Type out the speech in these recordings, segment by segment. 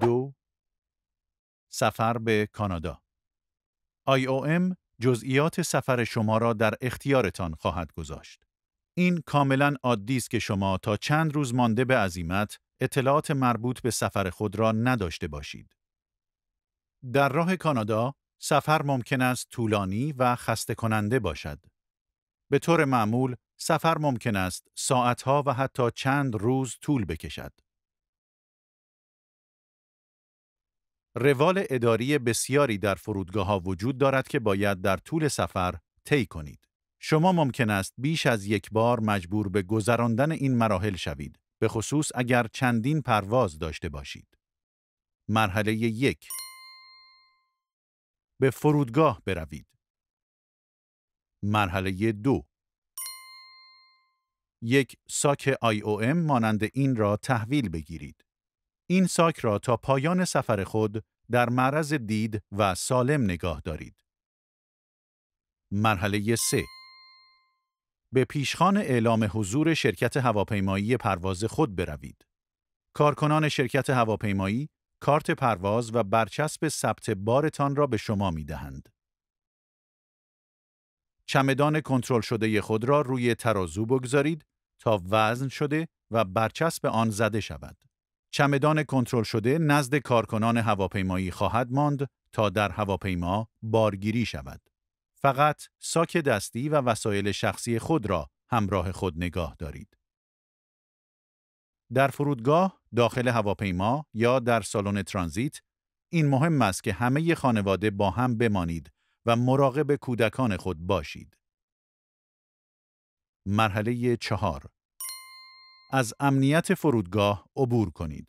دو سفر به کانادا IOM جزئیات سفر شما را در اختیارتان خواهد گذاشت. این کاملا عادی است که شما تا چند روز مانده به عزیمت اطلاعات مربوط به سفر خود را نداشته باشید. در راه کانادا، سفر ممکن است طولانی و خسته کننده باشد. به طور معمول، سفر ممکن است ساعتها و حتی چند روز طول بکشد. روال اداری بسیاری در فرودگاه ها وجود دارد که باید در طول سفر طی کنید. شما ممکن است بیش از یک بار مجبور به گذراندن این مراحل شوید، به خصوص اگر چندین پرواز داشته باشید. مرحله یک به فرودگاه بروید. مرحله دو یک ساک IOM مانند این را تحویل بگیرید. این ساک را تا پایان سفر خود در معرض دید و سالم نگاه دارید. مرحله 3 به پیشخان اعلام حضور شرکت هواپیمایی پرواز خود بروید. کارکنان شرکت هواپیمایی کارت پرواز و برچسب ثبت بارتان را به شما می دهند. چمدان کنترل شده خود را روی ترازو بگذارید تا وزن شده و برچسب آن زده شود. چمدان کنترل شده نزد کارکنان هواپیمایی خواهد ماند تا در هواپیما بارگیری شود. فقط ساک دستی و وسایل شخصی خود را همراه خود نگاه دارید. در فرودگاه، داخل هواپیما یا در سالن ترانزیت، این مهم است که همه خانواده با هم بمانید و مراقب کودکان خود باشید. مرحله چهار از امنیت فرودگاه عبور کنید.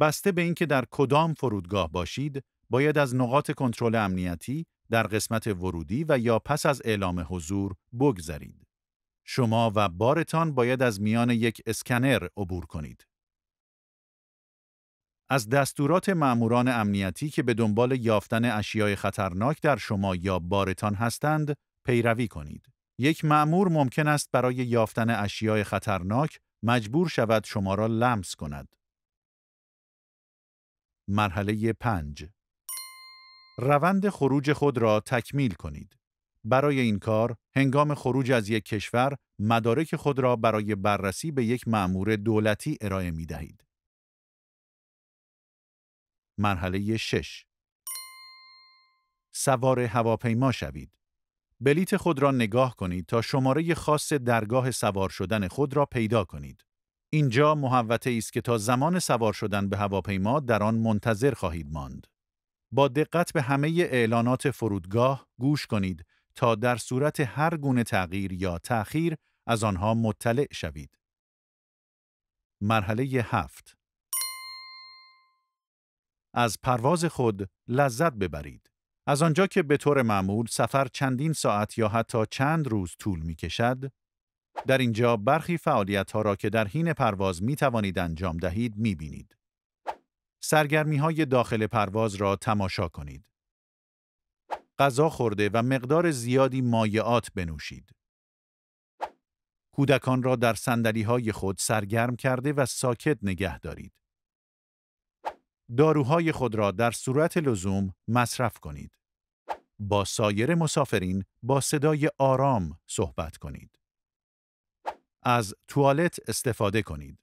بسته به اینکه در کدام فرودگاه باشید، باید از نقاط کنترل امنیتی در قسمت ورودی و یا پس از اعلام حضور بگذرید. شما و بارتان باید از میان یک اسکنر عبور کنید. از دستورات ماموران امنیتی که به دنبال یافتن اشیای خطرناک در شما یا بارتان هستند، پیروی کنید. یک معمور ممکن است برای یافتن اشیای خطرناک مجبور شود شما را لمس کند. مرحله 5 روند خروج خود را تکمیل کنید. برای این کار، هنگام خروج از یک کشور، مدارک خود را برای بررسی به یک معمور دولتی ارائه می دهید. مرحله 6 سوار هواپیما شوید. بلیت خود را نگاه کنید تا شماره خاص درگاه سوار شدن خود را پیدا کنید. اینجا محوطه است که تا زمان سوار شدن به هواپیما در آن منتظر خواهید ماند. با دقت به همه اعلانات فرودگاه گوش کنید تا در صورت هر گونه تغییر یا تأخیر از آنها مطلع شوید. مرحله هفت از پرواز خود لذت ببرید. از آنجا که به طور معمول سفر چندین ساعت یا حتی چند روز طول می کشد، در اینجا برخی فعالیت ها را که در حین پرواز می توانید انجام دهید می بینید. سرگرمی های داخل پرواز را تماشا کنید. غذا خورده و مقدار زیادی مایعات بنوشید. کودکان را در سندلی های خود سرگرم کرده و ساکت نگه دارید. داروهای خود را در صورت لزوم مصرف کنید. با سایر مسافرین با صدای آرام صحبت کنید. از توالت استفاده کنید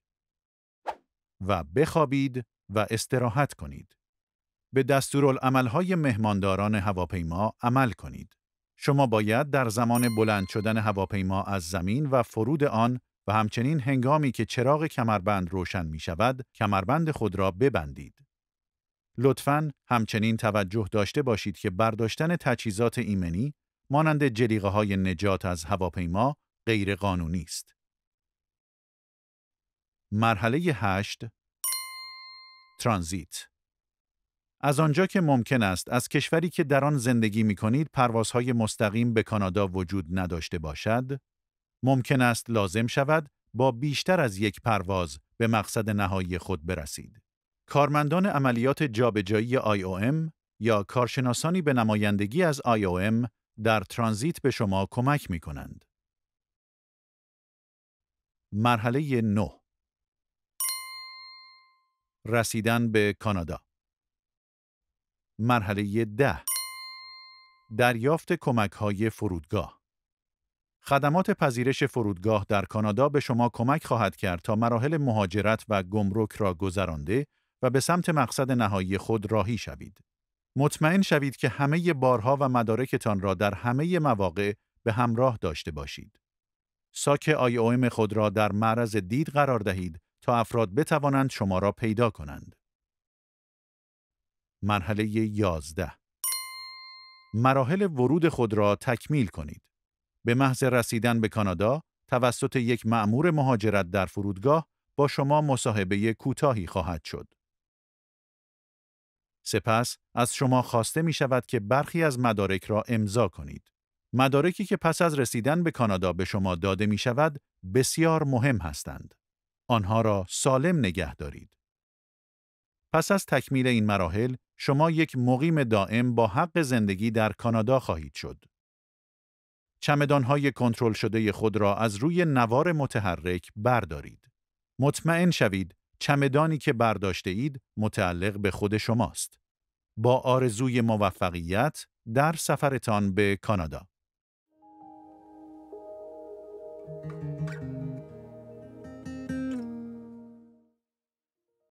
و بخوابید و استراحت کنید. به دستورالعملهای مهمانداران هواپیما عمل کنید. شما باید در زمان بلند شدن هواپیما از زمین و فرود آن و همچنین هنگامی که چراغ کمربند روشن می شود، کمربند خود را ببندید. لطفاً همچنین توجه داشته باشید که برداشتن تجهیزات ایمنی مانند جلیقه های نجات از هواپیما غیرقانونی است. مرحله 8 ترانزیت از آنجا که ممکن است از کشوری که در آن زندگی می کنید پروازهای مستقیم به کانادا وجود نداشته باشد، ممکن است لازم شود با بیشتر از یک پرواز به مقصد نهایی خود برسید. کارمندان عملیات جابجایی IOM یا کارشناسانی به نمایندگی از IOM در ترانزیت به شما کمک می کنند. مرحله 9 رسیدن به کانادا مرحله 10 دریافت کمک های فرودگاه خدمات پذیرش فرودگاه در کانادا به شما کمک خواهد کرد تا مراحل مهاجرت و گمرک را گذرانده و به سمت مقصد نهایی خود راهی شوید. مطمئن شوید که همه بارها و مدارکتان را در همه مواقع به همراه داشته باشید. ساک آی خود را در معرض دید قرار دهید تا افراد بتوانند شما را پیدا کنند. مرحله 11 مراحل ورود خود را تکمیل کنید. به محض رسیدن به کانادا توسط یک معمور مهاجرت در فرودگاه با شما مصاحبه کوتاهی خواهد شد. سپس از شما خواسته می شود که برخی از مدارک را امضا کنید. مدارکی که پس از رسیدن به کانادا به شما داده می شود بسیار مهم هستند. آنها را سالم نگه دارید. پس از تکمیل این مراحل، شما یک مقیم دائم با حق زندگی در کانادا خواهید شد. چمدانهای کنترل شده خود را از روی نوار متحرک بردارید. مطمئن شوید چمدانی که برداشته اید متعلق به خود شماست. با آرزوی موفقیت در سفرتان به کانادا.